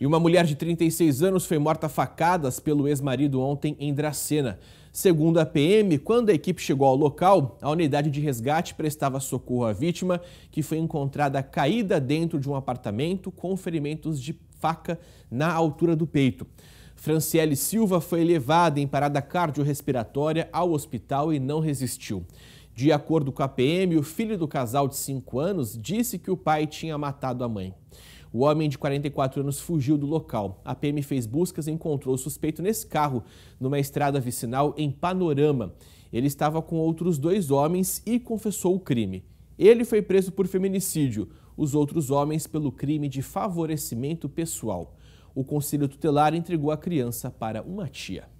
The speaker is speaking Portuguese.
E uma mulher de 36 anos foi morta facadas pelo ex-marido ontem em Dracena. Segundo a PM, quando a equipe chegou ao local, a unidade de resgate prestava socorro à vítima, que foi encontrada caída dentro de um apartamento com ferimentos de faca na altura do peito. Franciele Silva foi levada em parada cardiorrespiratória ao hospital e não resistiu. De acordo com a PM, o filho do casal de 5 anos disse que o pai tinha matado a mãe. O homem de 44 anos fugiu do local. A PM fez buscas e encontrou o suspeito nesse carro, numa estrada vicinal em Panorama. Ele estava com outros dois homens e confessou o crime. Ele foi preso por feminicídio, os outros homens pelo crime de favorecimento pessoal. O conselho tutelar entregou a criança para uma tia.